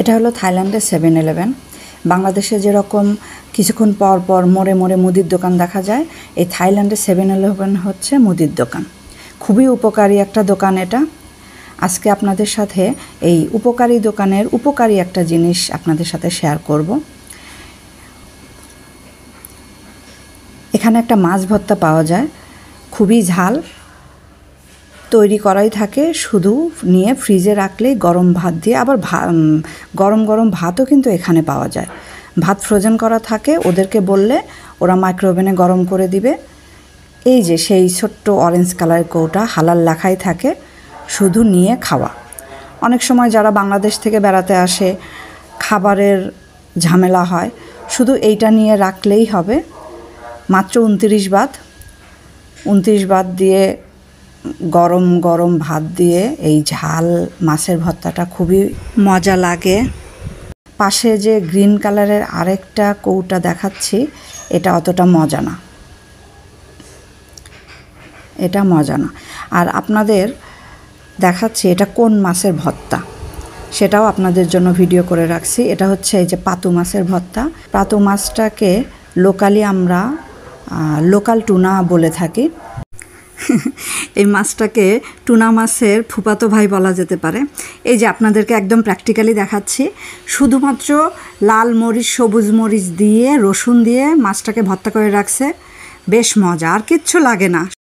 এটা হলো থাইল্যান্ডের সেভেন ইলেভেন বাংলাদেশে যেরকম কিছুক্ষণ পর পর মোড়ে মোড়ে মুদির দোকান দেখা যায় এই থাইল্যান্ডের সেভেন ইলেভেন হচ্ছে মুদির দোকান খুবই উপকারী একটা দোকান এটা আজকে আপনাদের সাথে এই উপকারী দোকানের উপকারী একটা জিনিস আপনাদের সাথে শেয়ার করব এখানে একটা মাছ ভর্তা পাওয়া যায় খুবই ঝাল তৈরি করাই থাকে শুধু নিয়ে ফ্রিজে রাখলেই গরম ভাত দিয়ে আবার গরম গরম ভাতও কিন্তু এখানে পাওয়া যায় ভাত ফ্রোজেন করা থাকে ওদেরকে বললে ওরা মাইক্রোওভেনে গরম করে দিবে এই যে সেই ছোট্ট অরেঞ্জ কালারের কৌটা হালাল লেখাই থাকে শুধু নিয়ে খাওয়া অনেক সময় যারা বাংলাদেশ থেকে বেড়াতে আসে খাবারের ঝামেলা হয় শুধু এইটা নিয়ে রাখলেই হবে মাত্র উনতিরিশ বাদ উনতিরিশ বাদ দিয়ে গরম গরম ভাত দিয়ে এই ঝাল মাছের ভর্তাটা খুবই মজা লাগে পাশে যে গ্রিন কালারের আরেকটা কৌটা দেখাচ্ছি এটা অতটা মজা না এটা মজা না আর আপনাদের দেখাচ্ছি এটা কোন মাছের ভর্তা সেটাও আপনাদের জন্য ভিডিও করে রাখছি এটা হচ্ছে এই যে পাতু মাছের ভর্তা পাতু মাছটাকে লোকালি আমরা লোকাল টুনা বলে থাকি এই মাছটাকে টুনা মাছের ফুপাতো ভাই বলা যেতে পারে এই যে আপনাদেরকে একদম প্র্যাকটিক্যালি দেখাচ্ছি শুধুমাত্র লাল মরিচ সবুজ মরিচ দিয়ে রসুন দিয়ে মাছটাকে ভর্তা করে রাখছে বেশ মজা আর কিচ্ছু লাগে না